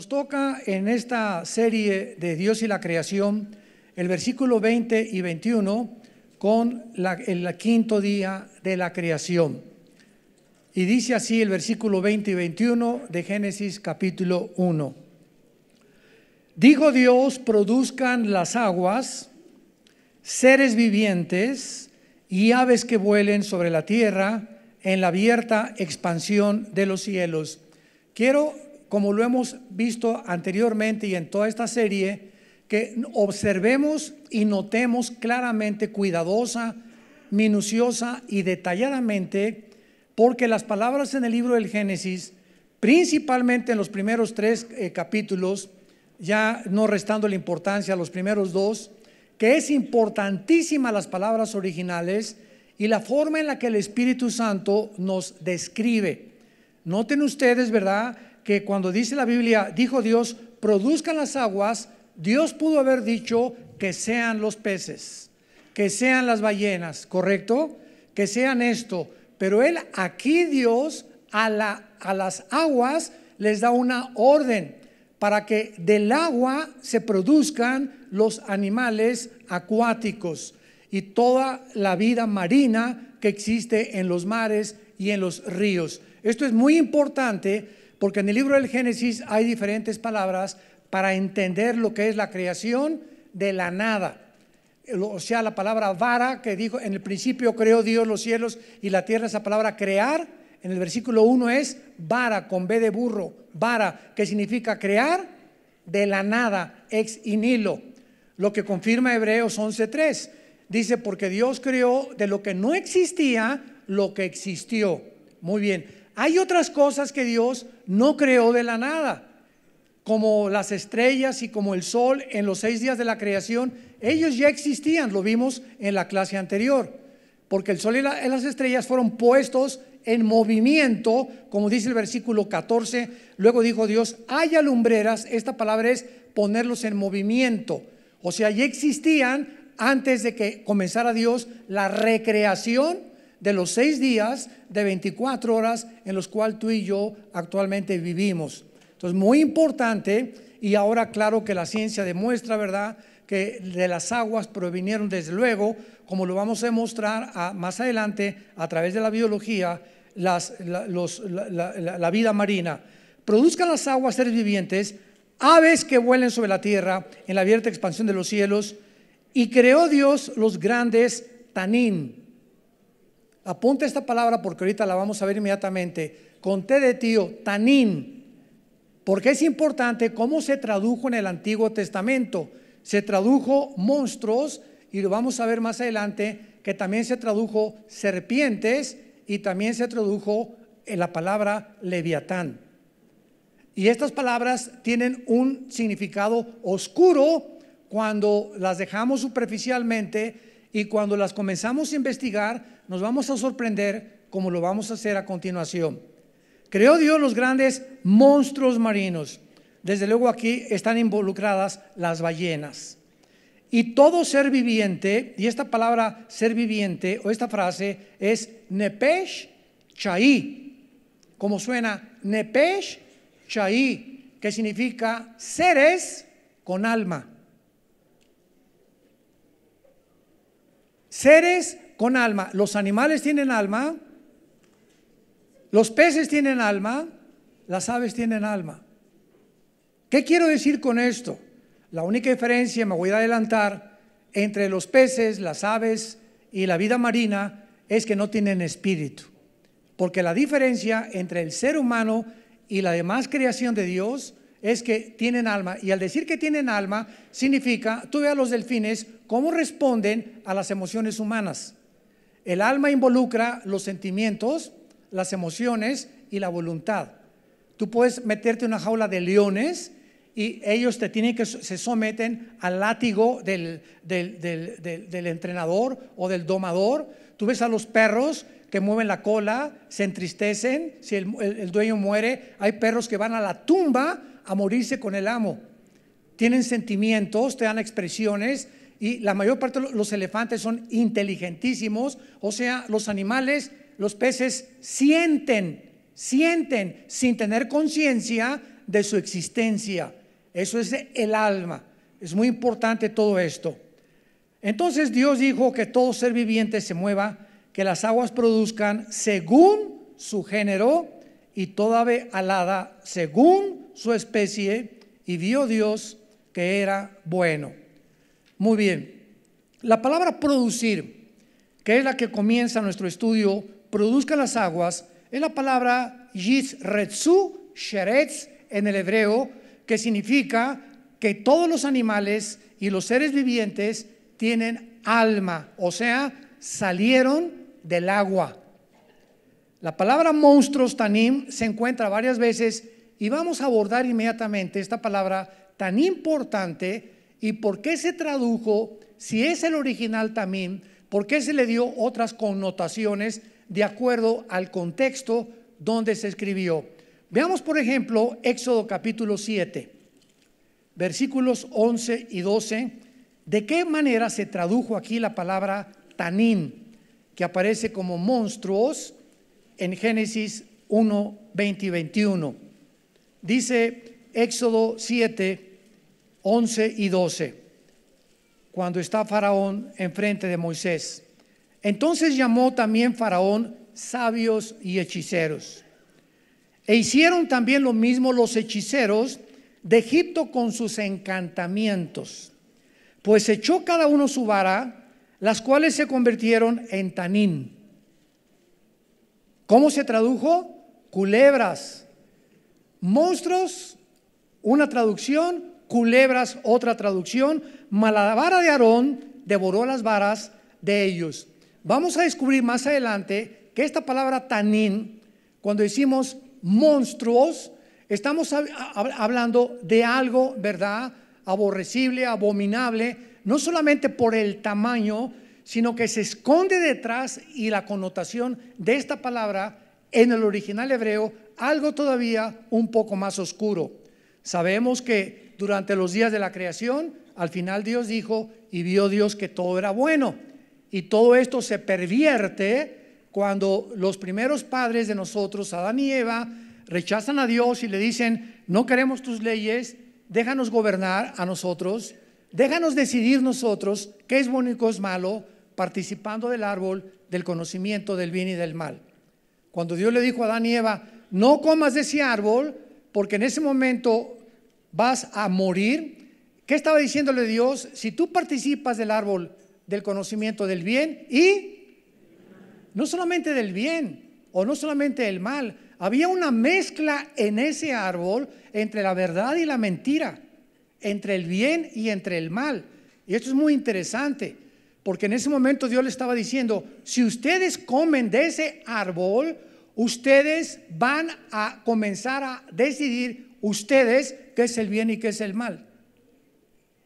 Nos toca en esta serie de Dios y la creación el versículo 20 y 21 con el quinto día de la creación. Y dice así el versículo 20 y 21 de Génesis capítulo 1. Dijo Dios, produzcan las aguas, seres vivientes y aves que vuelen sobre la tierra en la abierta expansión de los cielos. Quiero como lo hemos visto anteriormente y en toda esta serie, que observemos y notemos claramente, cuidadosa, minuciosa y detalladamente, porque las palabras en el libro del Génesis, principalmente en los primeros tres eh, capítulos, ya no restando la importancia a los primeros dos, que es importantísima las palabras originales y la forma en la que el Espíritu Santo nos describe. Noten ustedes, ¿verdad? que cuando dice la Biblia, dijo Dios, produzcan las aguas, Dios pudo haber dicho que sean los peces, que sean las ballenas, ¿correcto? Que sean esto. Pero él aquí Dios a, la, a las aguas les da una orden para que del agua se produzcan los animales acuáticos y toda la vida marina que existe en los mares y en los ríos. Esto es muy importante porque en el libro del Génesis hay diferentes palabras para entender lo que es la creación de la nada. O sea, la palabra vara que dijo, en el principio creó Dios los cielos y la tierra, esa palabra crear, en el versículo 1 es vara con B de burro, vara, que significa crear de la nada, ex inilo. Lo que confirma Hebreos 11.3. Dice, porque Dios creó de lo que no existía lo que existió. Muy bien, hay otras cosas que Dios no creó de la nada, como las estrellas y como el sol en los seis días de la creación. Ellos ya existían, lo vimos en la clase anterior, porque el sol y, las estrellas fueron puestos en movimiento, como dice el versículo 14. Luego dijo Dios, haya lumbreras, esta palabra es ponerlos en movimiento. O sea, ya existían antes de que comenzara Dios la recreación de los seis días de 24 horas en los cuales tú y yo actualmente vivimos. Entonces, muy importante, y ahora claro que la ciencia demuestra, ¿verdad?, que de las aguas provinieron desde luego, como lo vamos a demostrar más adelante a través de la biología, la, la vida marina. Produzcan las aguas seres vivientes, aves que vuelen sobre la tierra en la abierta expansión de los cielos, y creó Dios los grandes tanín apunta esta palabra porque ahorita la vamos a ver inmediatamente, con de tío, oh, tanín, porque es importante cómo se tradujo en el Antiguo Testamento. Se tradujo monstruos y lo vamos a ver más adelante que también se tradujo serpientes y también se tradujo en eh, la palabra leviatán. Y estas palabras tienen un significado oscuro cuando las dejamos superficialmente y cuando las comenzamos a investigar nos vamos a sorprender como lo vamos a hacer a continuación. Creó Dios los grandes monstruos marinos. Desde luego aquí están involucradas las ballenas. Y todo ser viviente, y esta palabra ser viviente o esta frase es nepesh chaí, como suena nepesh chaí, que significa seres con alma. Seres con alma. Los animales tienen alma, los peces tienen alma, las aves tienen alma. ¿Qué quiero decir con esto? La única diferencia, me voy a adelantar, entre los peces, las aves y la vida marina es que no tienen espíritu. Porque la diferencia entre el ser humano y la demás creación de Dios es que tienen alma. Y al decir que tienen alma, significa, tú ve a los delfines, cómo responden a las emociones humanas. El alma involucra los sentimientos, las emociones y la voluntad. Tú puedes meterte en una jaula de leones y ellos te tienen que, se someten al látigo del, entrenador o del domador. Tú ves a los perros que mueven la cola, se entristecen, si el, el, dueño muere, hay perros que van a la tumba a morirse con el amo. Tienen sentimientos, te dan expresiones, y la mayor parte de los elefantes son inteligentísimos, o sea, los animales, los peces sienten, sienten sin tener conciencia de su existencia. Eso es el alma. Es muy importante todo esto. Entonces Dios dijo que todo ser viviente se mueva, que las aguas produzcan según su género y toda ave alada según su especie, y vio Dios que era bueno. Muy bien. La palabra producir, que es la que comienza nuestro estudio, produzca las aguas, es la palabra yisretzu sheretz en el hebreo, que significa que todos los animales y los seres vivientes tienen alma, o sea, salieron del agua. La palabra monstruos, tanim, se encuentra varias veces y vamos a abordar inmediatamente esta palabra tan importante ¿Y por qué se tradujo? Si es el original también, ¿por qué se le dio otras connotaciones de acuerdo al contexto donde se escribió? Veamos, por ejemplo, Éxodo capítulo 7, versículos 11 y 12. ¿De qué manera se tradujo aquí la palabra tanín, que aparece como monstruos en Génesis 1, 20 y 21? Dice Éxodo 7, 11 y 12, cuando está Faraón enfrente de Moisés. Entonces llamó también Faraón sabios y hechiceros. E hicieron también lo mismo los hechiceros de Egipto con sus encantamientos, pues echó cada uno su vara, las cuales se convirtieron en tanín. ¿Cómo se tradujo? Culebras, monstruos, una traducción, culebras, otra traducción, vara de Aarón devoró las varas de ellos. Vamos a descubrir más adelante que esta palabra tanín, cuando decimos monstruos, estamos hablando de algo, ¿verdad? Aborrecible, abominable, no solamente por el tamaño, sino que se esconde detrás y la connotación de esta palabra en el original hebreo, algo todavía un poco más oscuro. Sabemos que durante los días de la creación, al final Dios dijo, y vio Dios que todo era bueno. Y todo esto se pervierte cuando los primeros padres de nosotros, Adán y Eva, rechazan a Dios y le dicen, no queremos tus leyes, déjanos gobernar a nosotros, déjanos decidir nosotros qué es bueno y qué es malo, participando del árbol del conocimiento del bien y del mal. Cuando Dios le dijo a Adán y Eva, no comas de ese árbol, porque en ese momento vas a morir. ¿Qué estaba diciéndole Dios? Si tú participas del árbol del conocimiento del bien y no solamente del bien o no solamente del mal, había una mezcla en ese árbol entre la verdad y la mentira, entre el bien y entre el mal. Y esto es muy interesante, porque en ese momento Dios le estaba diciendo, si ustedes comen de ese árbol, ustedes van a comenzar a decidir ustedes qué es el bien y qué es el mal.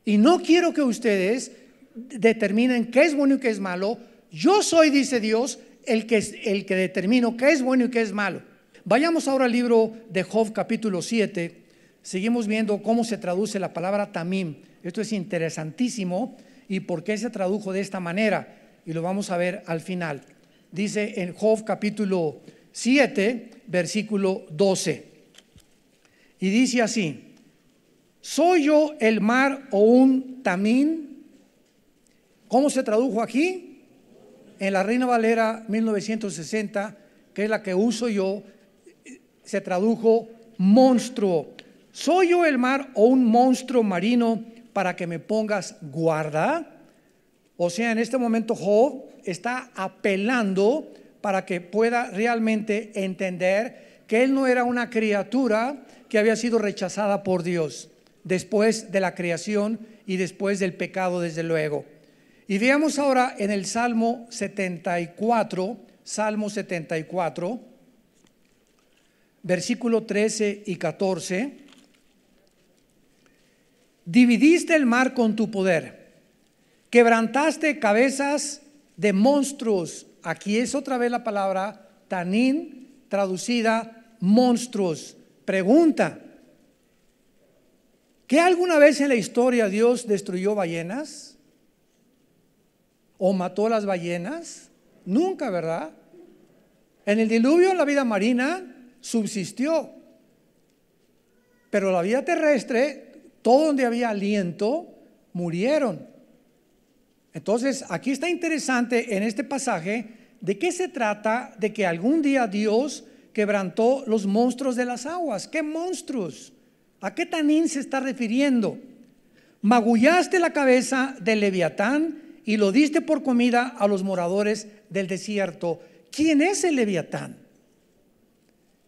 Y no quiero que ustedes determinen qué es bueno y qué es malo. Yo soy, dice Dios, el que, el que determino qué es bueno y qué es malo. Vayamos ahora al libro de Job capítulo 7. Seguimos viendo cómo se traduce la palabra tamim. Esto es interesantísimo y por qué se tradujo de esta manera. Y lo vamos a ver al final. Dice en Job capítulo 7, versículo 12. Y dice así, ¿soy yo el mar o un tamín? ¿Cómo se tradujo aquí? En la Reina Valera 1960, que es la que uso yo, se tradujo monstruo. ¿Soy yo el mar o un monstruo marino para que me pongas guarda? O sea, en este momento Job está apelando para que pueda realmente entender que él no era una criatura que había sido rechazada por Dios después de la creación y después del pecado, desde luego. Y veamos ahora en el Salmo 74, Salmo 74, versículo 13 y 14. Dividiste el mar con tu poder, quebrantaste cabezas de monstruos. Aquí es otra vez la palabra tanín traducida monstruos. Pregunta, ¿que alguna vez en la historia Dios destruyó ballenas? ¿O mató las ballenas? Nunca, ¿verdad? En el diluvio, la vida marina, subsistió. Pero la vida terrestre, todo donde había aliento, murieron. Entonces, aquí está interesante en este pasaje de qué se trata de que algún día Dios quebrantó los monstruos de las aguas. ¿Qué monstruos? ¿A qué Tanín se está refiriendo? Magullaste la cabeza del leviatán y lo diste por comida a los moradores del desierto. ¿Quién es el leviatán?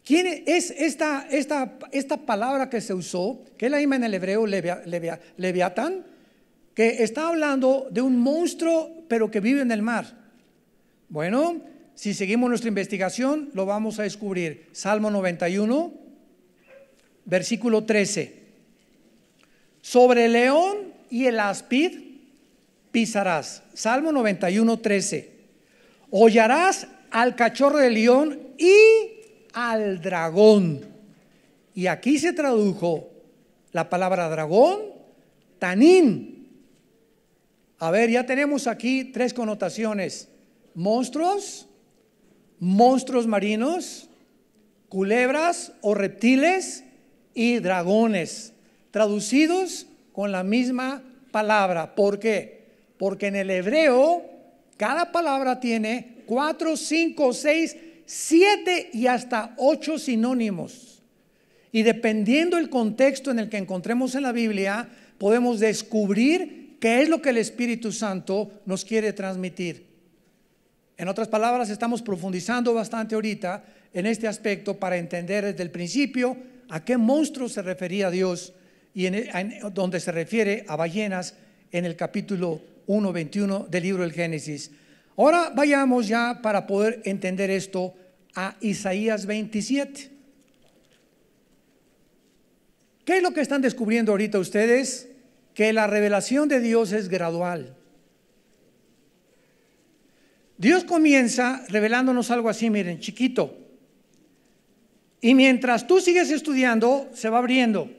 ¿Quién es esta, esta, esta palabra que se usó, que es la en el hebreo, leviatán, que está hablando de un monstruo pero que vive en el mar? Bueno, si seguimos nuestra investigación, lo vamos a descubrir. Salmo 91, versículo 13. Sobre el león y el áspid pisarás. Salmo 91, 13. Hollarás al cachorro del león y al dragón. Y aquí se tradujo la palabra dragón, tanín. A ver, ya tenemos aquí tres connotaciones. Monstruos, monstruos marinos, culebras o reptiles y dragones, traducidos con la misma palabra. ¿Por qué? Porque en el hebreo cada palabra tiene cuatro, cinco, seis, siete y hasta ocho sinónimos. Y dependiendo el contexto en el que encontremos en la Biblia, podemos descubrir qué es lo que el Espíritu Santo nos quiere transmitir. En otras palabras, estamos profundizando bastante ahorita en este aspecto para entender desde el principio a qué monstruo se refería Dios y en, e, donde se refiere a ballenas en el capítulo 1.21 del libro del Génesis. Ahora vayamos ya para poder entender esto a Isaías 27. ¿Qué es lo que están descubriendo ahorita ustedes? Que la revelación de Dios es gradual. Dios comienza revelándonos algo así, miren, chiquito. Y mientras tú sigues estudiando, se va abriendo.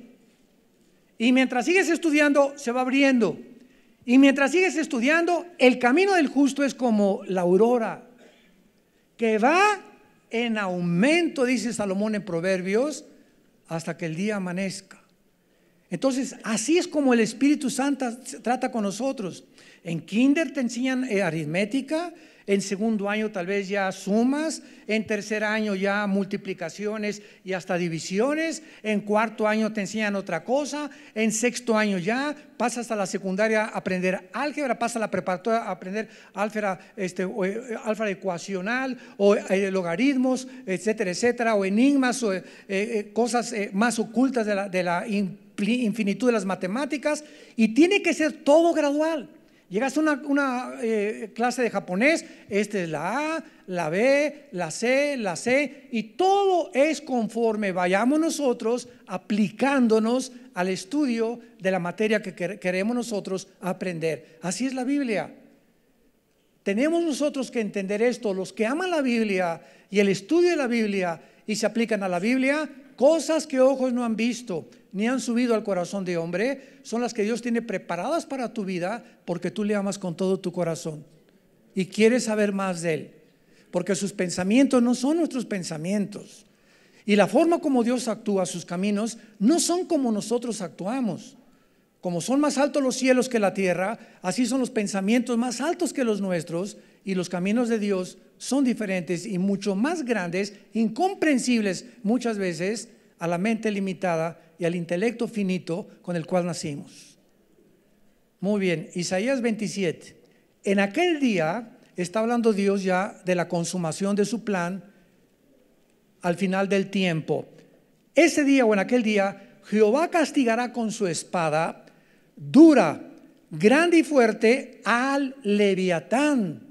Y mientras sigues estudiando, se va abriendo. Y mientras sigues estudiando, el camino del justo es como la aurora, que va en aumento, dice Salomón en Proverbios, hasta que el día amanezca. Entonces, así es como el Espíritu Santo trata con nosotros. En kinder te enseñan eh, aritmética, en segundo año tal vez ya sumas, en tercer año ya multiplicaciones y hasta divisiones, en cuarto año te enseñan otra cosa, en sexto año ya pasas a la secundaria a aprender álgebra, pasas a la preparatoria a aprender álgebra, este, eh, ecuacional o eh, logaritmos, etcétera, etcétera, o enigmas o eh, cosas más ocultas de la, de la infinitud de las matemáticas y tiene que ser todo gradual. Llegas a una, eh, clase de japonés, esta es la A, la B, la C, la C, y todo es conforme vayamos nosotros aplicándonos al estudio de la materia que queremos nosotros aprender. Así es la Biblia. Tenemos nosotros que entender esto, los que aman la Biblia y el estudio de la Biblia y se aplican a la Biblia, cosas que ojos no han visto, ni han subido al corazón de hombre, son las que Dios tiene preparadas para tu vida porque tú le amas con todo tu corazón y quieres saber más de Él, porque sus pensamientos no son nuestros pensamientos. Y la forma como Dios actúa, sus caminos, no son como nosotros actuamos. Como son más altos los cielos que la tierra, así son los pensamientos más altos que los nuestros y los caminos de Dios son diferentes y mucho más grandes, incomprensibles muchas veces a la mente limitada y al intelecto finito con el cual nacimos. Muy bien, Isaías 27. En aquel día está hablando Dios ya de la consumación de su plan al final del tiempo. Ese día o en aquel día, Jehová castigará con su espada dura, grande y fuerte al leviatán,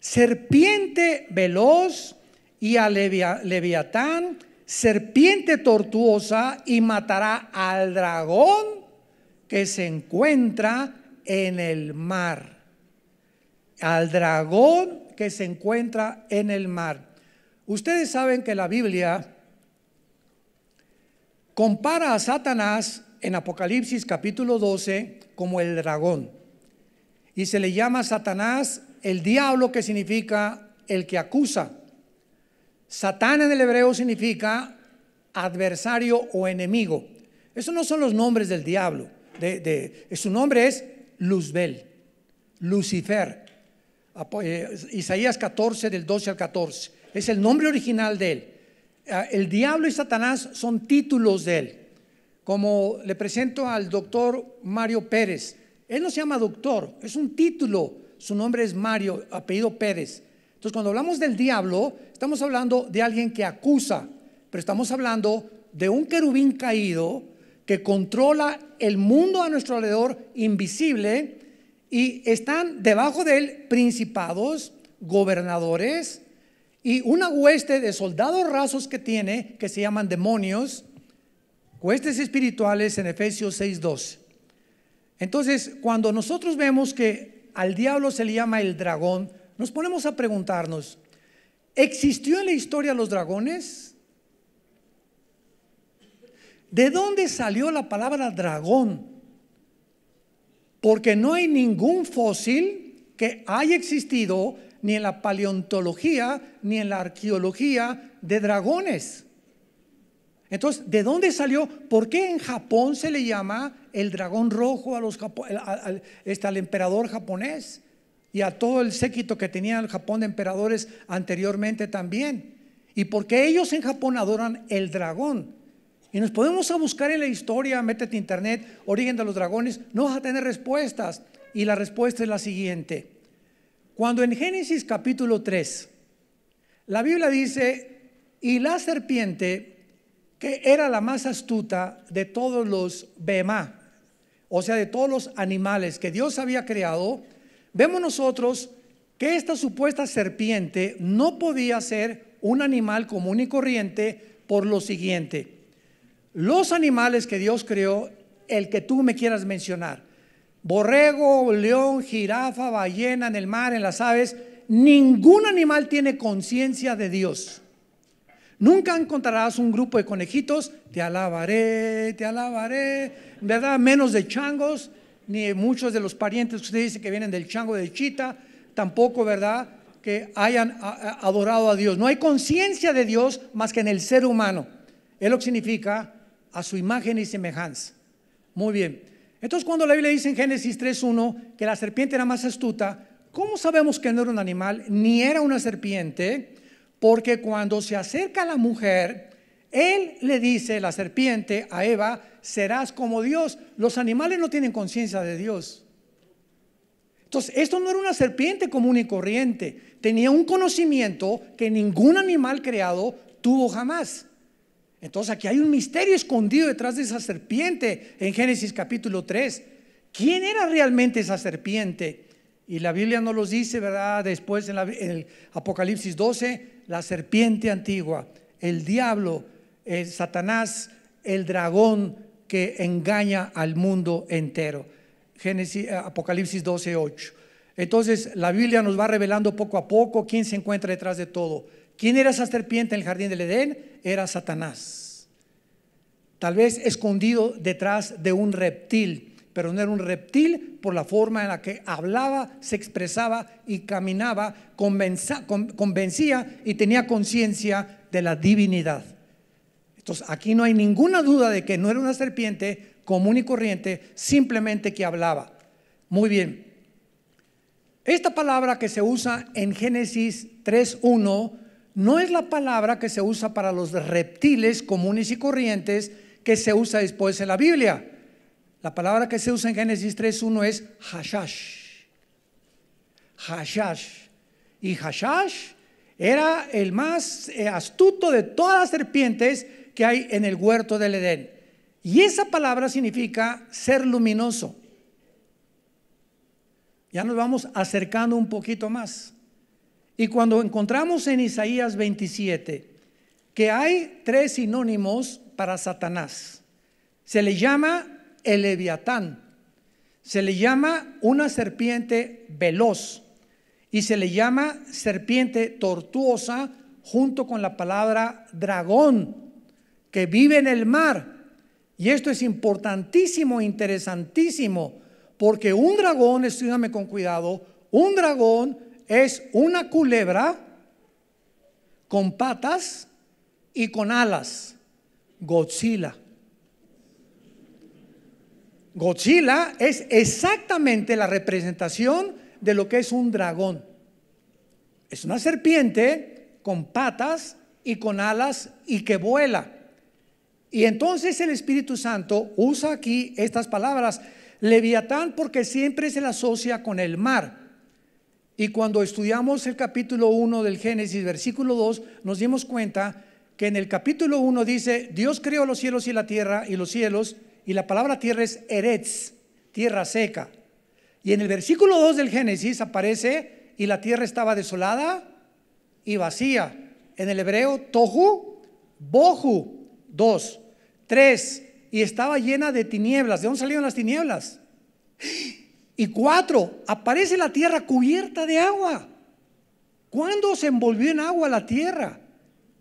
serpiente veloz y al leviatán serpiente tortuosa y matará al dragón que se encuentra en el mar. Al dragón que se encuentra en el mar. Ustedes saben que la Biblia compara a Satanás en Apocalipsis capítulo 12 como el dragón. Y se le llama Satanás el diablo que significa el que acusa. Satán en el hebreo significa adversario o enemigo. Esos no son los nombres del diablo. su nombre es Luzbel, Lucifer. Eh, Isaías 14 del 12 al 14. Es el nombre original de él. Ah, el diablo y Satanás son títulos de él. Como le presento al doctor Mario Pérez. Él no se llama doctor, es un título. Su nombre es Mario, apellido Pérez. Entonces, cuando hablamos del diablo, estamos hablando de alguien que acusa, pero estamos hablando de un querubín caído que controla el mundo a nuestro alrededor invisible y están debajo de él principados, gobernadores y una hueste de soldados rasos que tiene que se llaman demonios, huestes espirituales en Efesios 6:2. Entonces, cuando nosotros vemos que al diablo se le llama el dragón, nos ponemos a preguntarnos, ¿existió en la historia los dragones? ¿De dónde salió la palabra dragón? Porque no hay ningún fósil que haya existido ni en la paleontología ni en la arqueología de dragones. Entonces, ¿de dónde salió? ¿Por qué en Japón se le llama el dragón rojo a los, este, al emperador japonés? y a todo el séquito que tenía el Japón de emperadores anteriormente también. Y porque ellos en Japón adoran el dragón. Y nos podemos a buscar en la historia, métete internet, origen de los dragones, no vas a tener respuestas. Y la respuesta es la siguiente. Cuando en Génesis capítulo 3, la Biblia dice, y la serpiente, que era la más astuta de todos los bema, o sea, de todos los animales que Dios había creado, vemos nosotros que esta supuesta serpiente no podía ser un animal común y corriente por lo siguiente. Los animales que Dios creó, el que tú me quieras mencionar, borrego, león, jirafa, ballena, en el mar, en las aves, ningún animal tiene conciencia de Dios. Nunca encontrarás un grupo de conejitos, te alabaré, te alabaré, ¿verdad? Menos de changos, ni muchos de los parientes que usted dice que vienen del chango de Chita, tampoco, ¿verdad? Que hayan adorado a Dios. No hay conciencia de Dios más que en el ser humano. Es lo que significa a su imagen y semejanza. Muy bien. Entonces, cuando la Biblia dice en Génesis 3:1 que la serpiente era más astuta, ¿cómo sabemos que no era un animal ni era una serpiente? Porque cuando se acerca a la mujer, él le dice, la serpiente, a Eva, serás como Dios. Los animales no tienen conciencia de Dios. Entonces, esto no era una serpiente común y corriente. Tenía un conocimiento que ningún animal creado tuvo jamás. Entonces, aquí hay un misterio escondido detrás de esa serpiente en Génesis capítulo 3. ¿Quién era realmente esa serpiente? Y la Biblia nos los dice, ¿verdad? Después en, el Apocalipsis 12, la serpiente antigua, el diablo Satanás, el dragón que engaña al mundo entero. Eh, Apocalipsis 12, 8. Entonces, la Biblia nos va revelando poco a poco quién se encuentra detrás de todo. ¿Quién era esa serpiente en el jardín del Edén? Era Satanás. Tal vez escondido detrás de un reptil, pero no era un reptil por la forma en la que hablaba, se expresaba y caminaba, convencía y tenía conciencia de la divinidad. Entonces, aquí no hay ninguna duda de que no era una serpiente común y corriente, simplemente que hablaba. Muy bien. Esta palabra que se usa en Génesis 3.1 no es la palabra que se usa para los reptiles comunes y corrientes que se usa después en la Biblia. La palabra que se usa en Génesis 3.1 es hashash. Hashash. Y hashash era el más eh, astuto de todas las serpientes que hay en el huerto del Edén. Y esa palabra significa ser luminoso. Ya nos vamos acercando un poquito más. Y cuando encontramos en Isaías 27 que hay tres sinónimos para Satanás, se le llama el leviatán, se le llama una serpiente veloz y se le llama serpiente tortuosa junto con la palabra dragón que vive en el mar. Y esto es importantísimo, interesantísimo, porque un dragón, escúchame con cuidado, un dragón es una culebra con patas y con alas. Godzilla. Godzilla es exactamente la representación de lo que es un dragón. Es una serpiente con patas y con alas y que vuela. Y entonces el Espíritu Santo usa aquí estas palabras, Leviatán porque siempre se la asocia con el mar. Y cuando estudiamos el capítulo 1 del Génesis, versículo 2, nos dimos cuenta que en el capítulo 1 dice, Dios creó los cielos y la tierra y los cielos, y la palabra tierra es eretz, tierra seca. Y en el versículo 2 del Génesis aparece, y la tierra estaba desolada y vacía. En el hebreo, tohu, bohu, 2. Tres, y estaba llena de tinieblas. ¿De dónde salieron las tinieblas? Y cuatro, aparece la tierra cubierta de agua. ¿Cuándo se envolvió en agua la tierra?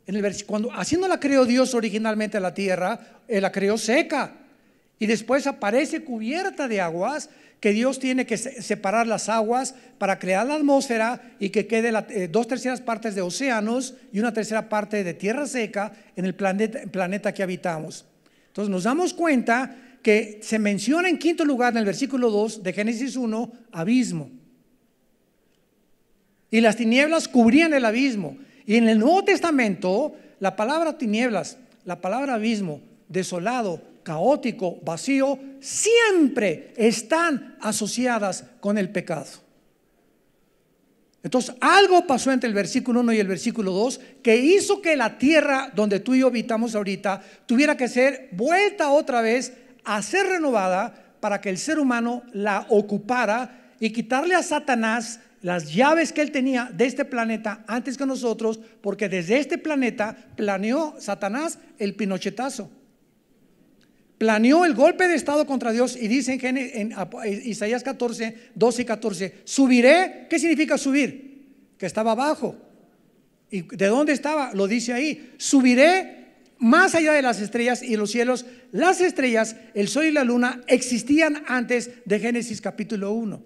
En el cuando haciendo la creó Dios originalmente la tierra, eh, la creó seca y después aparece cubierta de aguas que Dios tiene que separar las aguas para crear la atmósfera y que quede eh, dos terceras partes de océanos y una tercera parte de tierra seca en el planeta que habitamos. Entonces nos damos cuenta que se menciona en quinto lugar en el versículo 2 de Génesis 1, abismo. Y las tinieblas cubrían el abismo. Y en el Nuevo Testamento, la palabra tinieblas, la palabra abismo, desolado, caótico, vacío, siempre están asociadas con el pecado. Entonces, algo pasó entre el versículo 1 y el versículo 2 que hizo que la tierra donde tú y yo habitamos ahorita tuviera que ser vuelta otra vez a ser renovada para que el ser humano la ocupara y quitarle a Satanás las llaves que él tenía de este planeta antes que nosotros, porque desde este planeta planeó Satanás el pinochetazo planeó el golpe de Estado contra Dios y dice en, Isaías 14, 12 y 14, subiré, ¿qué significa subir? Que estaba abajo. ¿Y de dónde estaba? Lo dice ahí, subiré más allá de las estrellas y los cielos. Las estrellas, el sol y la luna existían antes de Génesis capítulo 1.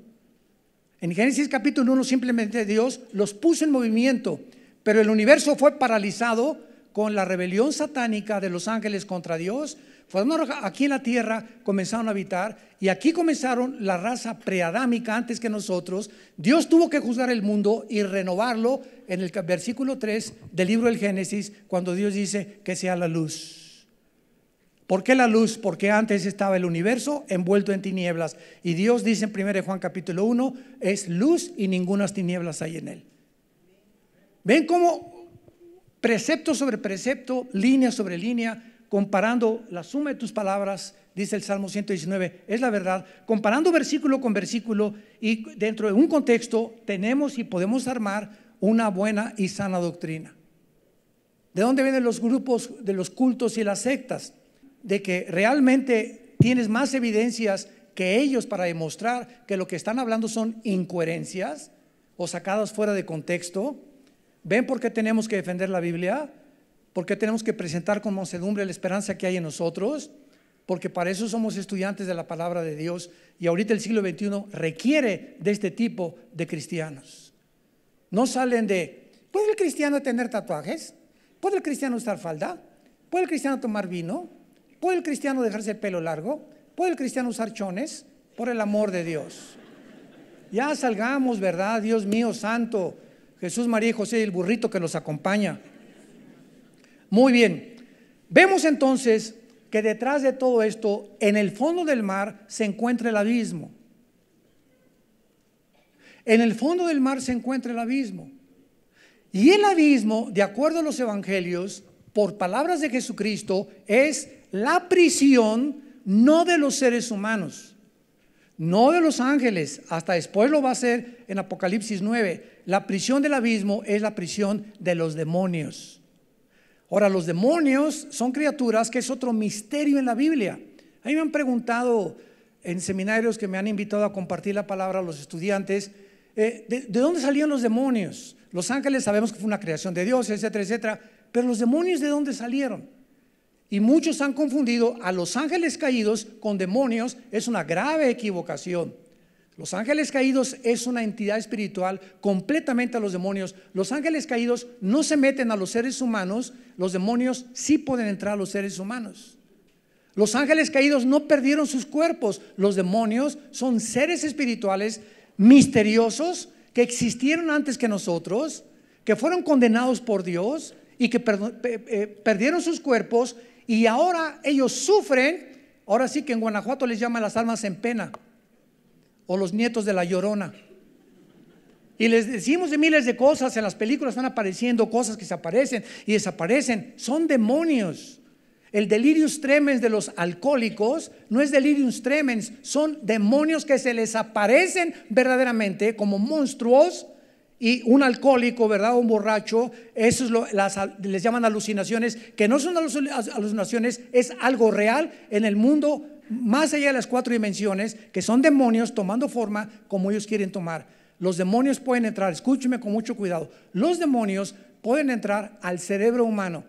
En Génesis capítulo 1 simplemente Dios los puso en movimiento, pero el universo fue paralizado con la rebelión satánica de los ángeles contra Dios pues aquí en la tierra, comenzaron a habitar y aquí comenzaron la raza preadámica antes que nosotros. Dios tuvo que juzgar el mundo y renovarlo en el versículo 3 del libro del Génesis, cuando Dios dice que sea la luz. ¿Por qué la luz? Porque antes estaba el universo envuelto en tinieblas. Y Dios dice en 1 Juan capítulo 1, es luz y ninguna tinieblas hay en él. ¿Ven cómo precepto sobre precepto, línea sobre línea, comparando la suma de tus palabras, dice el Salmo 119, es la verdad, comparando versículo con versículo y dentro de un contexto tenemos y podemos armar una buena y sana doctrina. ¿De dónde vienen los grupos de los cultos y las sectas? De que realmente tienes más evidencias que ellos para demostrar que lo que están hablando son incoherencias o sacadas fuera de contexto. ¿Ven por qué tenemos que defender la Biblia? ¿Por qué tenemos que presentar con mansedumbre la esperanza que hay en nosotros? Porque para eso somos estudiantes de la palabra de Dios y ahorita el siglo XXI requiere de este tipo de cristianos. No salen de, ¿puede el cristiano tener tatuajes? ¿Puede el cristiano usar falda? ¿Puede el cristiano tomar vino? ¿Puede el cristiano dejarse el pelo largo? ¿Puede el cristiano usar chones? Por el amor de Dios. Ya salgamos, ¿verdad? Dios mío, santo, Jesús, María y José y el burrito que nos acompaña. Muy bien, vemos entonces que detrás de todo esto, en el fondo del mar, se encuentra el abismo. En el fondo del mar se encuentra el abismo. Y el abismo, de acuerdo a los evangelios, por palabras de Jesucristo, es la prisión no de los seres humanos, no de los ángeles, hasta después lo va a ser en Apocalipsis 9. La prisión del abismo es la prisión de los demonios. Ahora, los demonios son criaturas que es otro misterio en la Biblia. A mí me han preguntado en seminarios que me han invitado a compartir la palabra a los estudiantes, eh, de, dónde salieron los demonios? Los ángeles sabemos que fue una creación de Dios, etcétera, etcétera, pero los demonios de dónde salieron? Y muchos han confundido a los ángeles caídos con demonios, es una grave equivocación. Los ángeles caídos es una entidad espiritual completamente a los demonios. Los ángeles caídos no se meten a los seres humanos, los demonios sí pueden entrar a los seres humanos. Los ángeles caídos no perdieron sus cuerpos, los demonios son seres espirituales misteriosos que existieron antes que nosotros, que fueron condenados por Dios y que eh, perdieron sus cuerpos y ahora ellos sufren, ahora sí que en Guanajuato les llama las almas en pena o los nietos de la llorona. Y les decimos de miles de cosas, en las películas están apareciendo cosas que se aparecen y desaparecen. Son demonios. El delirium tremens de los alcohólicos no es delirium tremens, son demonios que se les aparecen verdaderamente como monstruos. Y un alcohólico, ¿verdad? Un borracho, eso es lo, les llaman alucinaciones, que no son alucinaciones, es algo real en el mundo más allá de las cuatro dimensiones, que son demonios tomando forma como ellos quieren tomar. Los demonios pueden entrar, escúcheme con mucho cuidado, los demonios pueden entrar al cerebro humano.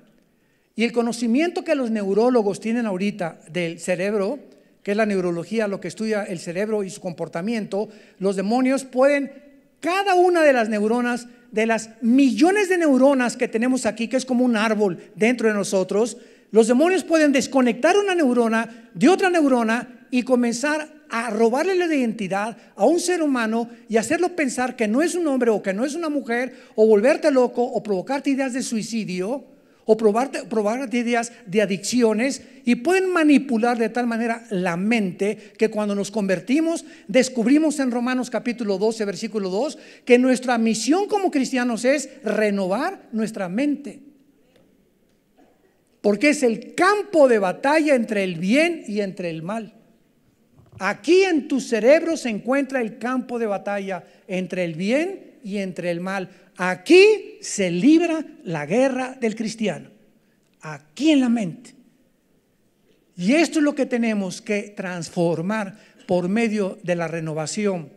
Y el conocimiento que los neurólogos tienen ahorita del cerebro, que es la neurología, lo que estudia el cerebro y su comportamiento, los demonios pueden, cada una de las neuronas, de las millones de neuronas que tenemos aquí, que es como un árbol dentro de nosotros, los demonios pueden desconectar una neurona de otra neurona y comenzar a robarle la identidad a un ser humano y hacerlo pensar que no es un hombre o que no es una mujer o volverte loco o provocarte ideas de suicidio o probarte, ideas de adicciones y pueden manipular de tal manera la mente que cuando nos convertimos descubrimos en Romanos capítulo 12 versículo 2 que nuestra misión como cristianos es renovar nuestra mente porque es el campo de batalla entre el bien y entre el mal. Aquí en tu cerebro se encuentra el campo de batalla entre el bien y entre el mal. Aquí se libra la guerra del cristiano. Aquí en la mente. Y esto es lo que tenemos que transformar por medio de la renovación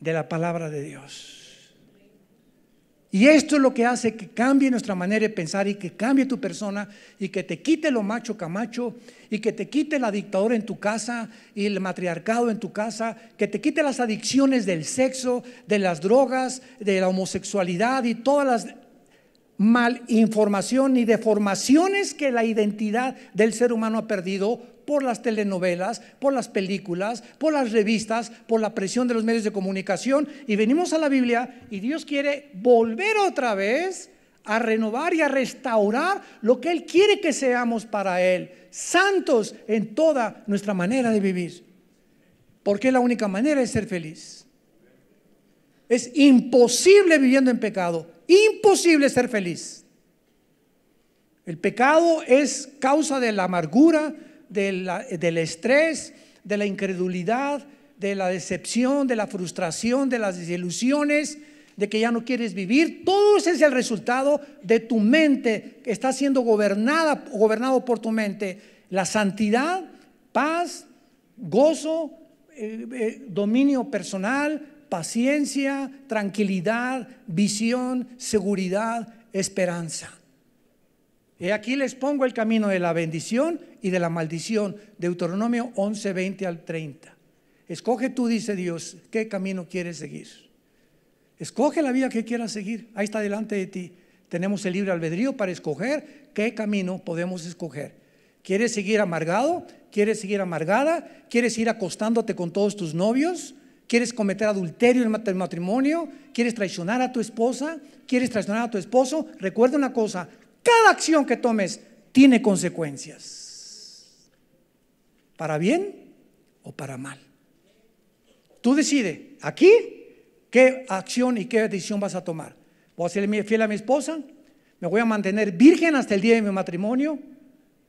de la palabra de Dios. Y esto es lo que hace que cambie nuestra manera de pensar y que cambie tu persona y que te quite lo macho camacho y que te quite la dictadura en tu casa y el matriarcado en tu casa, que te quite las adicciones del sexo, de las drogas, de la homosexualidad y todas las malinformación y deformaciones que la identidad del ser humano ha perdido por las telenovelas, por las películas, por las revistas, por la presión de los medios de comunicación. Y venimos a la Biblia y Dios quiere volver otra vez a renovar y a restaurar lo que Él quiere que seamos para Él, santos en toda nuestra manera de vivir. Porque la única manera de ser feliz. Es imposible viviendo en pecado, imposible ser feliz. El pecado es causa de la amargura, del estrés, de la incredulidad, de la decepción, de la frustración, de las desilusiones, de que ya no quieres vivir. Todo es el resultado de tu mente, que está siendo gobernada, gobernado por tu mente. La santidad, paz, gozo, eh, eh, dominio personal, paciencia, tranquilidad, visión, seguridad, esperanza y aquí les pongo el camino de la bendición y de la maldición. Deuteronomio 11, 20 al 30. Escoge tú, dice Dios, qué camino quieres seguir. Escoge la vida que quieras seguir. Ahí está delante de ti. Tenemos el libre albedrío para escoger qué camino podemos escoger. ¿Quieres seguir amargado? ¿Quieres seguir amargada? ¿Quieres ir acostándote con todos tus novios? ¿Quieres cometer adulterio en el matrimonio? ¿Quieres traicionar a tu esposa? ¿Quieres traicionar a tu esposo? Recuerda una cosa, cada acción que tomes tiene consecuencias. Para bien o para mal. Tú decides aquí qué acción y qué decisión vas a tomar. Voy a ser fiel a mi esposa, me voy a mantener virgen hasta el día de mi matrimonio,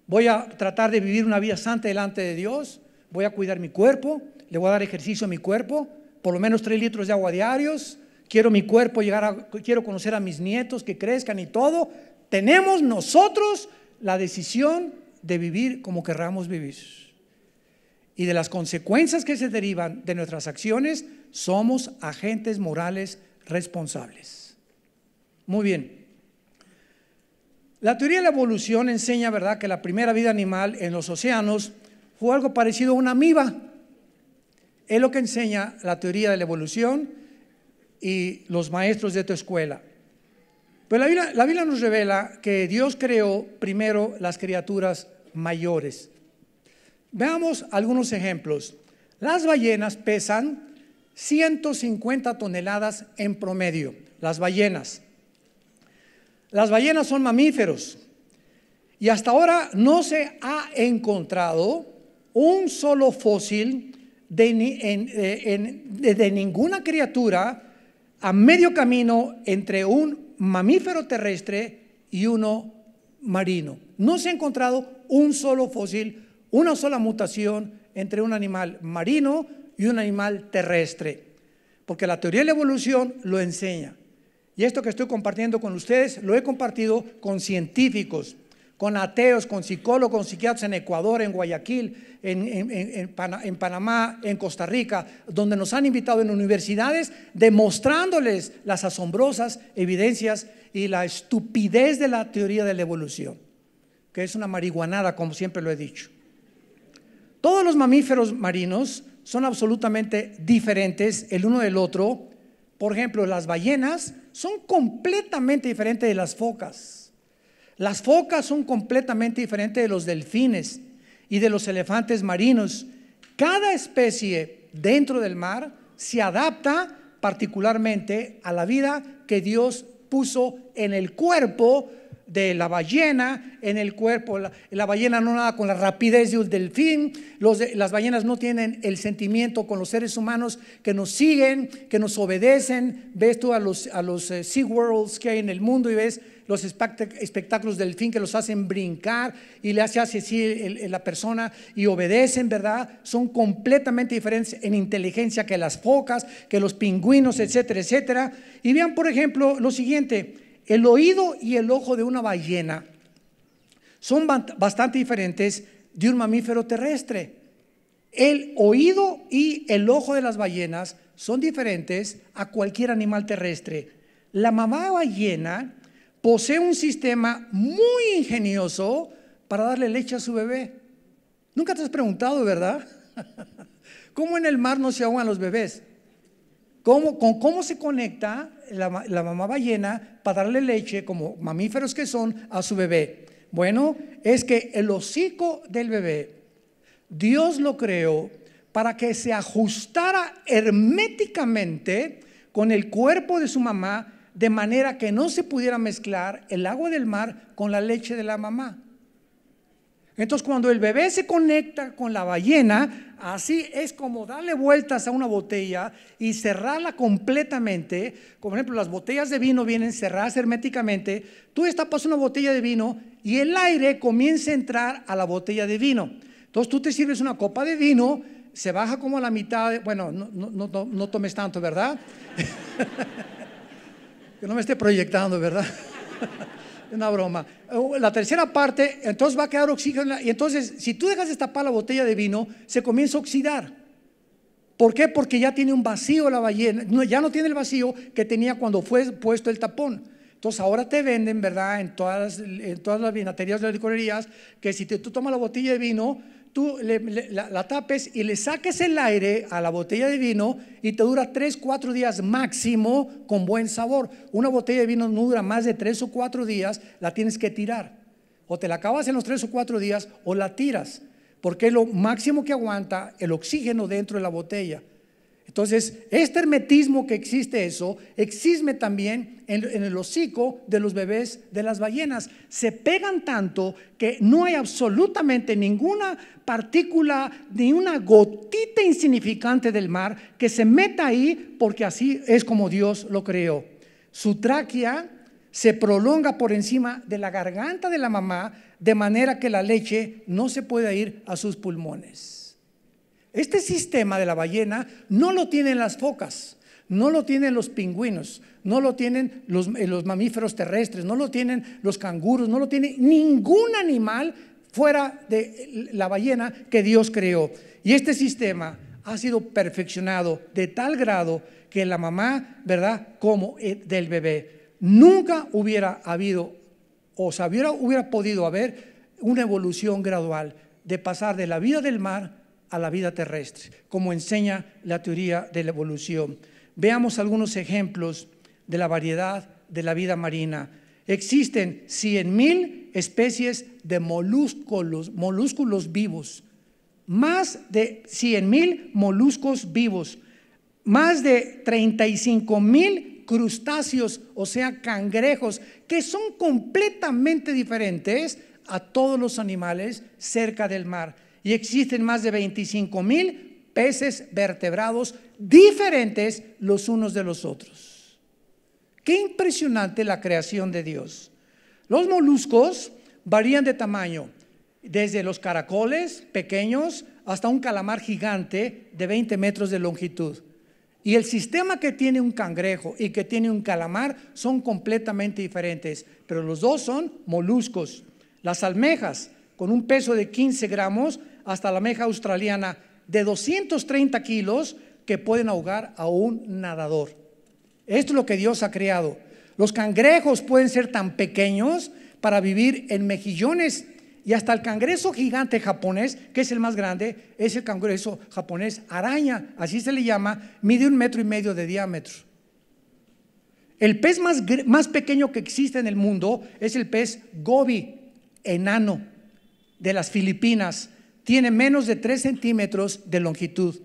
voy a tratar de vivir una vida santa delante de Dios, voy a cuidar mi cuerpo, le voy a dar ejercicio a mi cuerpo, por lo menos tres litros de agua diarios, quiero mi cuerpo llegar a, quiero conocer a mis nietos que crezcan y todo, tenemos nosotros la decisión de vivir como querramos vivir. Y de las consecuencias que se derivan de nuestras acciones, somos agentes morales responsables. Muy bien. La teoría de la evolución enseña, ¿verdad?, que la primera vida animal en los océanos fue algo parecido a una amiba. Es lo que enseña la teoría de la evolución y los maestros de tu escuela. Pero la Biblia, nos revela que Dios creó primero las criaturas mayores. Veamos algunos ejemplos. Las ballenas pesan 150 toneladas en promedio. Las ballenas. Las ballenas son mamíferos. Y hasta ahora no se ha encontrado un solo fósil de, eh, de ninguna criatura a medio camino entre un mamífero terrestre y uno marino. No se ha encontrado un solo fósil, una sola mutación entre un animal marino y un animal terrestre, porque la teoría de la evolución lo enseña. Y esto que estoy compartiendo con ustedes lo he compartido con científicos, con ateos, con psicólogos, con psiquiatras en Ecuador, en Guayaquil, en, Panamá, en Costa Rica, donde nos han invitado en universidades, demostrándoles las asombrosas evidencias y la estupidez de la teoría de la evolución, que es una marihuanada, como siempre lo he dicho. Todos los mamíferos marinos son absolutamente diferentes el uno del otro. Por ejemplo, las ballenas son completamente diferentes de las focas. Las focas son completamente diferentes de los delfines y de los elefantes marinos. Cada especie dentro del mar se adapta particularmente a la vida que Dios puso en el cuerpo de la ballena, en el cuerpo, la, ballena no nada con la rapidez de un delfín, las ballenas no tienen el sentimiento con los seres humanos que nos siguen, que nos obedecen, ves tú a los, eh, sea los que hay en el mundo y ves los espectáculos del fin que los hacen brincar y le hace así la persona y obedecen, ¿verdad? Son completamente diferentes en inteligencia que las focas, que los pingüinos, etcétera, etcétera. Y vean, por ejemplo, lo siguiente, el oído y el ojo de una ballena son bastante diferentes de un mamífero terrestre. El oído y el ojo de las ballenas son diferentes a cualquier animal terrestre. La mamá ballena posee un sistema muy ingenioso para darle leche a su bebé. Nunca te has preguntado, ¿verdad? ¿Cómo en el mar no se ahogan los bebés? ¿Cómo, con, cómo se conecta la, la mamá ballena para darle leche, como mamíferos que son, a su bebé? Bueno, es que el hocico del bebé, Dios lo creó para que se ajustara herméticamente con el cuerpo de su mamá de manera que no se pudiera mezclar el agua del mar con la leche de la mamá. Entonces cuando el bebé se conecta con la ballena, así es como darle vueltas a una botella y cerrarla completamente. Como por ejemplo, las botellas de vino vienen cerradas herméticamente. Tú destapas una botella de vino y el aire comienza a entrar a la botella de vino. Entonces tú te sirves una copa de vino, se baja como a la mitad, bueno, no, no, no, no tomes tanto, ¿verdad? Que no me esté proyectando, ¿verdad? Una broma. Uh, la tercera parte, entonces va a quedar oxígeno. Y entonces, si tú dejas de tapar la botella de vino, se comienza a oxidar. ¿Por qué? Porque ya tiene un vacío la ballena, ya no tiene el vacío que tenía cuando fue puesto el tapón. Entonces ahora te venden, ¿verdad? En todas, en todas las vinaterías, las licorerías, que si tú tomas la botella de vino, tú la, la, tapes y le saques el aire a la botella de vino y te dura 3, 4 días máximo con buen sabor. Una botella de vino no dura más de 3 o 4 días, la tienes que tirar. O te la acabas en los 3 o 4 días o la tiras, porque es lo máximo que aguanta el oxígeno dentro de la botella. Entonces, este hermetismo que existe eso, existe también en, el hocico de los bebés de las ballenas. Se pegan tanto que no hay absolutamente ninguna partícula, ni una gotita insignificante del mar que se meta ahí, porque así es como Dios lo creó. Su tráquea se prolonga por encima de la garganta de la mamá, de manera que la leche no se pueda ir a sus pulmones. Este sistema de la ballena no lo tienen las focas, no lo tienen los pingüinos, no lo tienen los, eh, mamíferos terrestres, no lo tienen los canguros, no lo tiene ningún animal fuera de eh, la ballena que Dios creó. Y este sistema ha sido perfeccionado de tal grado que la mamá, ¿verdad? Como eh, del bebé. Nunca hubiera habido, o se hubiera podido haber una evolución gradual de pasar de la vida del mar a la vida terrestre, como enseña la teoría de la evolución. Veamos algunos ejemplos de la variedad de la vida marina. Existen 100.000 especies de molúsculos, vivos, más de 100.000 moluscos vivos, más de 35.000 crustáceos, o sea, cangrejos, que son completamente diferentes a todos los animales cerca del mar y existen más de 25 mil peces vertebrados diferentes los unos de los otros. Qué impresionante la creación de Dios. Los moluscos varían de tamaño, desde los caracoles pequeños hasta un calamar gigante de 20 metros de longitud. Y el sistema que tiene un cangrejo y que tiene un calamar son completamente diferentes, pero los dos son moluscos. Las almejas con un peso de 15 gramos hasta la meja australiana de 230 kilos que pueden ahogar a un nadador. Esto es lo que Dios ha creado. Los cangrejos pueden ser tan pequeños para vivir en mejillones y hasta el cangrejo gigante japonés, que es el más grande, es el cangrejo japonés araña, así se le llama, mide un metro y medio de diámetro. El pez más, pequeño que existe en el mundo es el pez gobi, enano de las Filipinas tiene menos de 3 centímetros de longitud.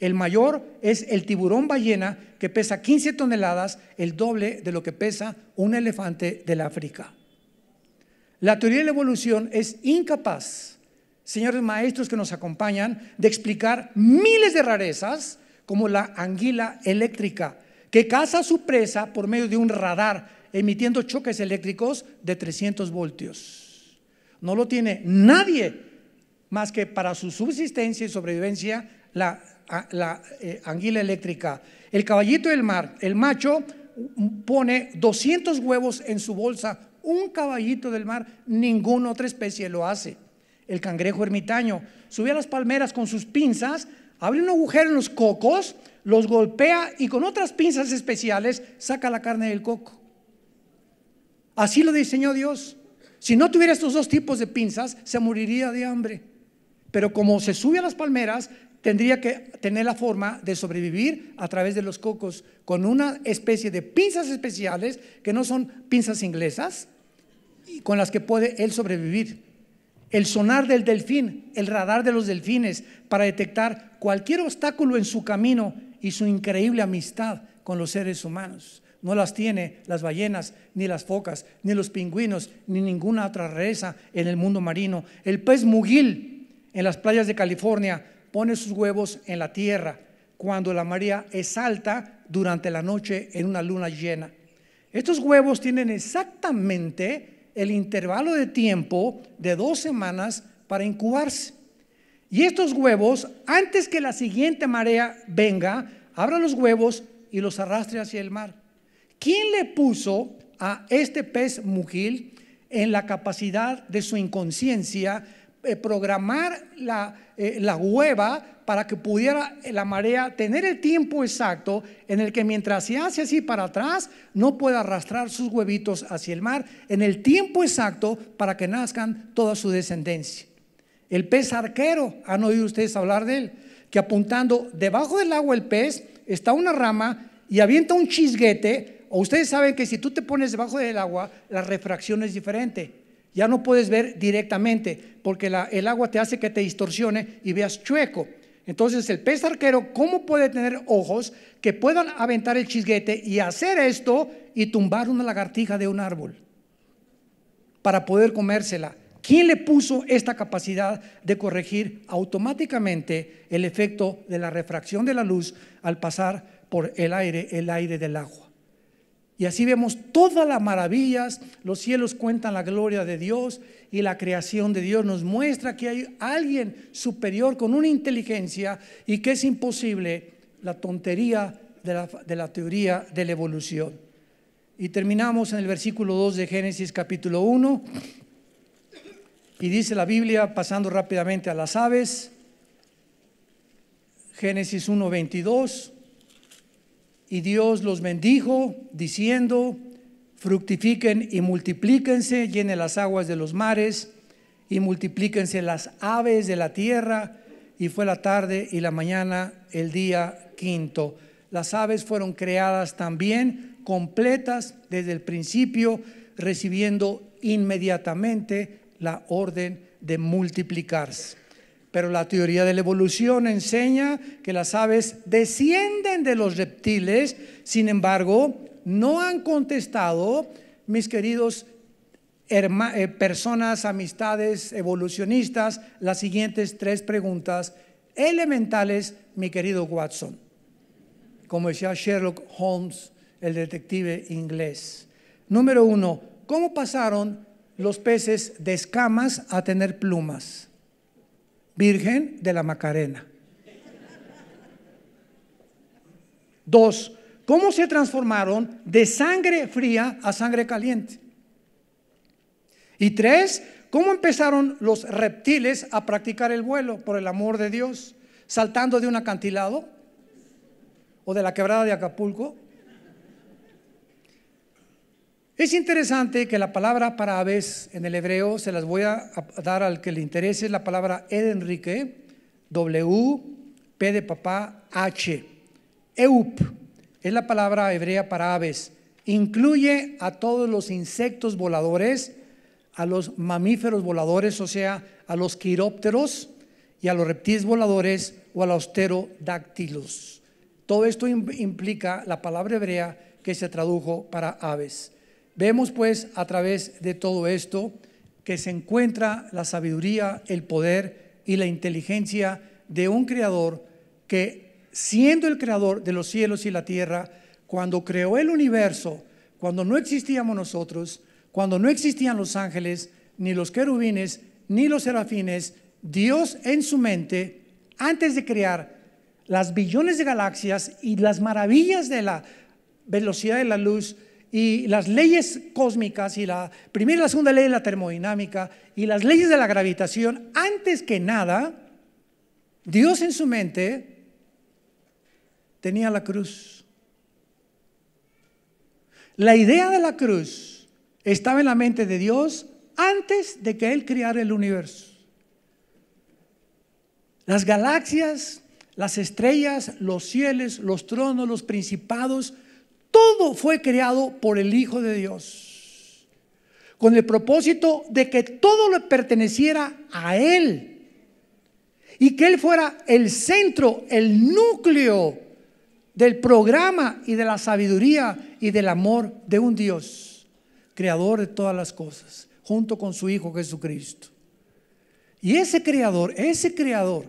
El mayor es el tiburón ballena, que pesa 15 toneladas, el doble de lo que pesa un elefante del África. La teoría de la evolución es incapaz, señores maestros que nos acompañan, de explicar miles de rarezas como la anguila eléctrica, que caza su presa por medio de un radar emitiendo choques eléctricos de 300 voltios no lo tiene nadie más que para su subsistencia y sobrevivencia la, eh, anguila eléctrica. El caballito del mar, el macho, pone 200 huevos en su bolsa. Un caballito del mar, ninguna otra especie lo hace. El cangrejo ermitaño sube a las palmeras con sus pinzas, abre un agujero en los cocos, los golpea y con otras pinzas especiales saca la carne del coco. Así lo diseñó Dios. Si no tuviera estos dos tipos de pinzas, se moriría de hambre. Pero como se sube a las palmeras, tendría que tener la forma de sobrevivir a través de los cocos con una especie de pinzas especiales que no son pinzas inglesas y con las que puede él sobrevivir. El sonar del delfín, el radar de los delfines para detectar cualquier obstáculo en su camino y su increíble amistad con los seres humanos no las tiene las ballenas, ni las focas, ni los pingüinos, ni ninguna otra reza en el mundo marino. El pez mugil en las playas de California pone sus huevos en la tierra cuando la marea es alta durante la noche en una luna llena. Estos huevos tienen exactamente el intervalo de tiempo de dos semanas para incubarse. Y estos huevos, antes que la siguiente marea venga, abra los huevos y los arrastre hacia el mar. ¿Quién le puso a este pez mugil en la capacidad de su inconsciencia eh, programar la, eh, la hueva para que pudiera eh, la marea tener el tiempo exacto en el que mientras se hace así para atrás, no pueda arrastrar sus huevitos hacia el mar, en el tiempo exacto para que nazcan toda su descendencia. El pez arquero, han oído ustedes hablar de él, que apuntando debajo del agua el pez está una rama y avienta un chisguete ustedes saben que si tú te pones debajo del agua, la refracción es diferente. Ya no puedes ver directamente porque el agua te hace que te distorsione y veas chueco. Entonces el pez arquero, ¿cómo puede tener ojos que puedan aventar el chisguete y hacer esto y tumbar una lagartija de un árbol para poder comérsela? ¿Quién le puso esta capacidad de corregir automáticamente el efecto de la refracción de la luz al pasar por el aire, el aire del agua? Y así vemos todas las maravillas, los cielos cuentan la gloria de Dios y la creación de Dios nos muestra que hay alguien superior con una inteligencia y que es imposible la tontería de la, teoría de la evolución. Y terminamos en el versículo 2 de Génesis capítulo 1 y dice la Biblia, pasando rápidamente a las aves, Génesis 1, 22. Y Dios los bendijo diciendo, fructifiquen y multiplíquense, llenen las aguas de los mares y multiplíquense las aves de la tierra. Y fue la tarde y la mañana el día quinto. Las aves fueron creadas también completas desde el principio, recibiendo inmediatamente la orden de multiplicarse. Pero la teoría de la evolución enseña que las aves descienden de los reptiles, sin embargo, no han contestado, mis queridos eh, personas, amistades, evolucionistas, las siguientes tres preguntas elementales, mi querido Watson. Como decía Sherlock Holmes, el detective inglés. Número uno, ¿cómo pasaron los peces de escamas a tener plumas? Virgen de la Macarena. Dos, ¿cómo se transformaron de sangre fría a sangre caliente? Y tres, ¿cómo empezaron los reptiles a practicar el vuelo, por el amor de Dios? ¿Saltando de un acantilado? ¿O de la quebrada de Acapulco? Es interesante que la palabra para aves en el hebreo se las voy a dar al que le interese la palabra Edenrique, Enrique, W, P de papá, H. Eup es la palabra hebrea para aves. Incluye a todos los insectos voladores, a los mamíferos voladores, o sea, a los quirópteros y a los reptiles voladores o a los pterodáctilos. Todo esto implica la palabra hebrea que se tradujo para aves. Vemos pues a través de todo esto que se encuentra la sabiduría, el poder y la inteligencia de un creador que siendo el creador de los cielos y la tierra, cuando creó el universo, cuando no existíamos nosotros, cuando no existían los ángeles, ni los querubines, ni los serafines, Dios en su mente, antes de crear las billones de galaxias y las maravillas de la velocidad de la luz, y las leyes cósmicas y la primera y la segunda ley de la termodinámica y las leyes de la gravitación, antes que nada, Dios en su mente tenía la cruz. La idea de la cruz estaba en la mente de Dios antes de que Él criara el universo. Las galaxias, las estrellas, los cielos, los tronos, los principados, todo fue creado por el Hijo de Dios, con el propósito de que todo le perteneciera a Él y que Él fuera el centro, el núcleo del programa y de la sabiduría y del amor de un Dios, creador de todas las cosas, junto con su Hijo Jesucristo. Y ese creador, ese creador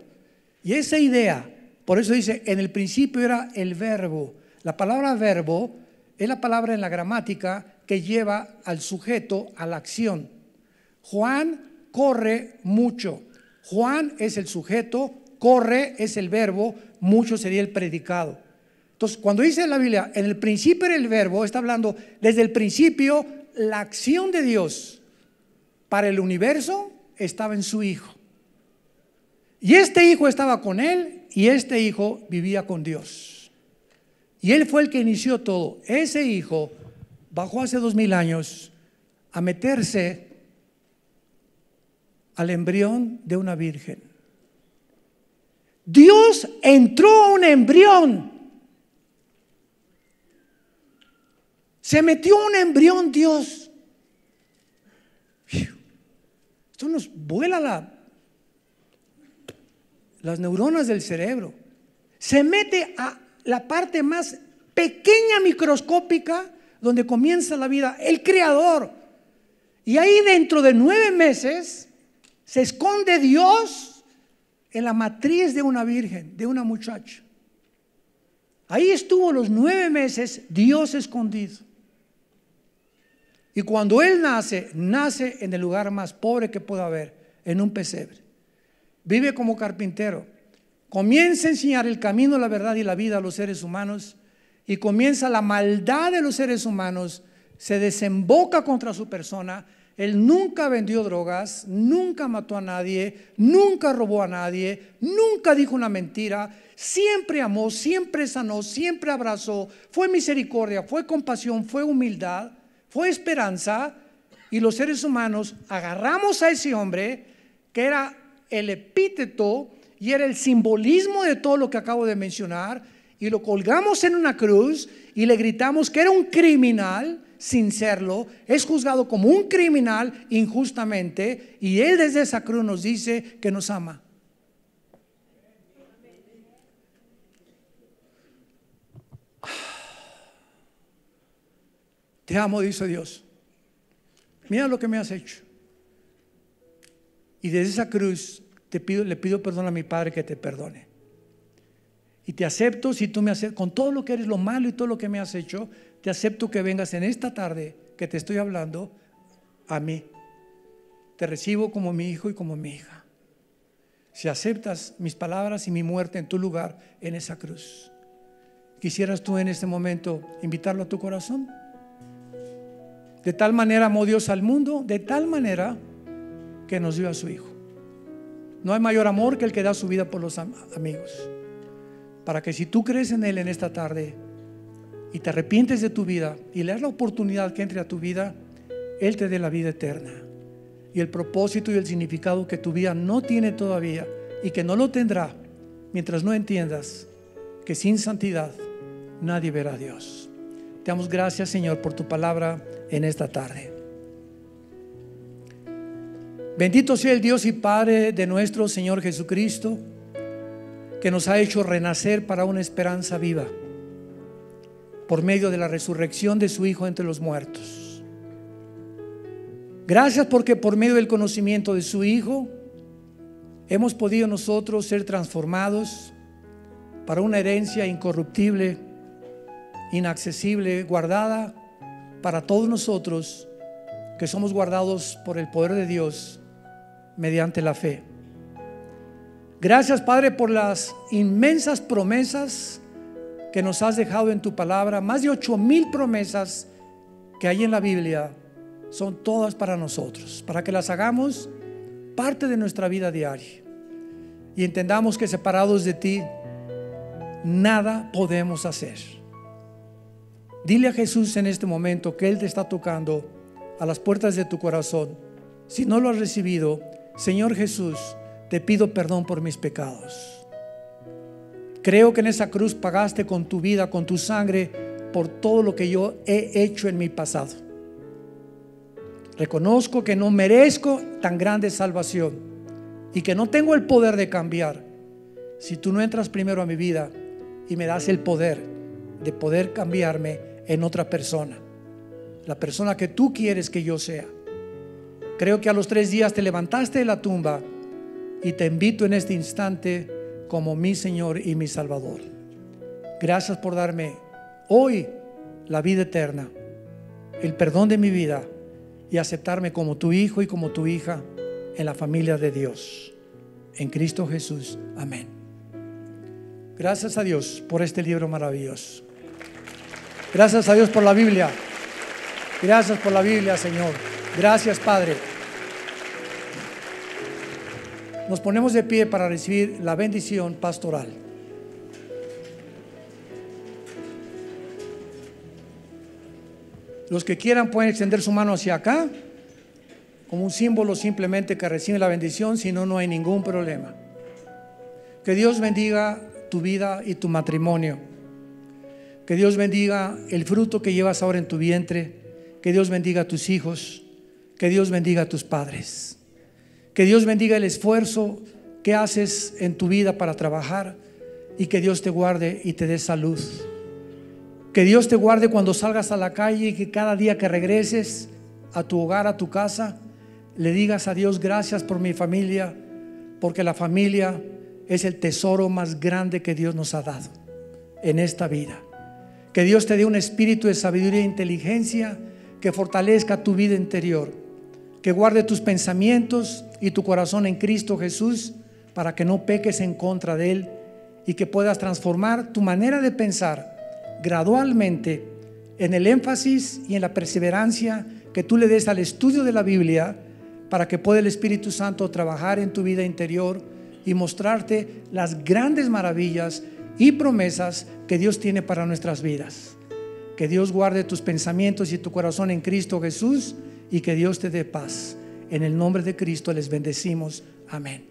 y esa idea, por eso dice, en el principio era el verbo la palabra verbo es la palabra en la gramática que lleva al sujeto a la acción. Juan corre mucho. Juan es el sujeto, corre es el verbo, mucho sería el predicado. Entonces, cuando dice la Biblia, en el principio era el verbo, está hablando desde el principio la acción de Dios para el universo estaba en su Hijo. Y este Hijo estaba con Él y este Hijo vivía con Dios. Y él fue el que inició todo. Ese hijo bajó hace dos mil años a meterse al embrión de una virgen. Dios entró a un embrión. Se metió un embrión Dios. Esto nos vuela las neuronas del cerebro. Se mete a la parte más pequeña microscópica donde comienza la vida, el creador. Y ahí dentro de nueve meses se esconde Dios en la matriz de una virgen, de una muchacha. Ahí estuvo los nueve meses Dios escondido. Y cuando Él nace, nace en el lugar más pobre que pueda haber, en un pesebre. Vive como carpintero, comienza a enseñar el camino, la verdad y la vida a los seres humanos y comienza la maldad de los seres humanos, se desemboca contra su persona. Él nunca vendió drogas, nunca mató a nadie, nunca robó a nadie, nunca dijo una mentira, siempre amó, siempre sanó, siempre abrazó, fue misericordia, fue compasión, fue humildad, fue esperanza. Y los seres humanos agarramos a ese hombre, que era el epíteto y era el simbolismo de todo lo que acabo de mencionar, y lo colgamos en una cruz y le gritamos que era un criminal sin serlo, es juzgado como un criminal injustamente, y Él desde esa cruz nos dice que nos ama. Te amo, dice Dios. Mira lo que me has hecho. Y desde esa cruz pido, le pido perdón a mi Padre que te perdone. Y te acepto si tú me haces con todo lo que eres, lo malo y todo lo que me has hecho, te acepto que vengas en esta tarde que te estoy hablando a mí. Te recibo como mi hijo y como mi hija. Si aceptas mis palabras y mi muerte en tu lugar, en esa cruz, ¿quisieras tú en este momento invitarlo a tu corazón? De tal manera amó Dios al mundo, de tal manera que nos dio a su Hijo. No hay mayor amor que el que da su vida por los amigos. Para que si tú crees en Él en esta tarde y te arrepientes de tu vida y le das la oportunidad que entre a tu vida, Él te dé la vida eterna. Y el propósito y el significado que tu vida no tiene todavía y que no lo tendrá mientras no entiendas que sin santidad nadie verá a Dios. Te damos gracias, Señor, por tu palabra en esta tarde. Bendito sea el Dios y Padre de nuestro Señor Jesucristo, que nos ha hecho renacer para una esperanza viva, por medio de la resurrección de su Hijo entre los muertos. Gracias porque por medio del conocimiento de su Hijo, hemos podido nosotros ser transformados para una herencia incorruptible, inaccesible, guardada para todos nosotros que somos guardados por el poder de Dios mediante la fe. Gracias Padre por las inmensas promesas que nos has dejado en tu palabra. Más de ocho mil promesas que hay en la Biblia son todas para nosotros, para que las hagamos parte de nuestra vida diaria y entendamos que separados de ti nada podemos hacer. Dile a Jesús en este momento que Él te está tocando a las puertas de tu corazón. Si no lo has recibido, Señor Jesús, te pido perdón por mis pecados. Creo que en esa cruz pagaste con tu vida, con tu sangre, por todo lo que yo he hecho en mi pasado. Reconozco que no merezco tan grande salvación y que no tengo el poder de cambiar. Si tú no entras primero a mi vida y me das el poder de poder cambiarme en otra persona, la persona que tú quieres que yo sea. Creo que a los tres días te levantaste de la tumba y te invito en este instante como mi Señor y mi Salvador. Gracias por darme hoy la vida eterna, el perdón de mi vida y aceptarme como tu hijo y como tu hija en la familia de Dios. En Cristo Jesús. Amén. Gracias a Dios por este libro maravilloso. Gracias a Dios por la Biblia. Gracias por la Biblia, Señor. Gracias, Padre. Nos ponemos de pie para recibir la bendición pastoral. Los que quieran pueden extender su mano hacia acá, como un símbolo simplemente que recibe la bendición, si no, no hay ningún problema. Que Dios bendiga tu vida y tu matrimonio. Que Dios bendiga el fruto que llevas ahora en tu vientre. Que Dios bendiga a tus hijos. Que Dios bendiga a tus padres. Que Dios bendiga el esfuerzo que haces en tu vida para trabajar y que Dios te guarde y te dé salud. Que Dios te guarde cuando salgas a la calle y que cada día que regreses a tu hogar, a tu casa, le digas a Dios gracias por mi familia, porque la familia es el tesoro más grande que Dios nos ha dado en esta vida. Que Dios te dé un espíritu de sabiduría e inteligencia que fortalezca tu vida interior que guarde tus pensamientos y tu corazón en Cristo Jesús para que no peques en contra de Él y que puedas transformar tu manera de pensar gradualmente en el énfasis y en la perseverancia que tú le des al estudio de la Biblia para que pueda el Espíritu Santo trabajar en tu vida interior y mostrarte las grandes maravillas y promesas que Dios tiene para nuestras vidas. Que Dios guarde tus pensamientos y tu corazón en Cristo Jesús y que Dios te dé paz. En el nombre de Cristo les bendecimos. Amén.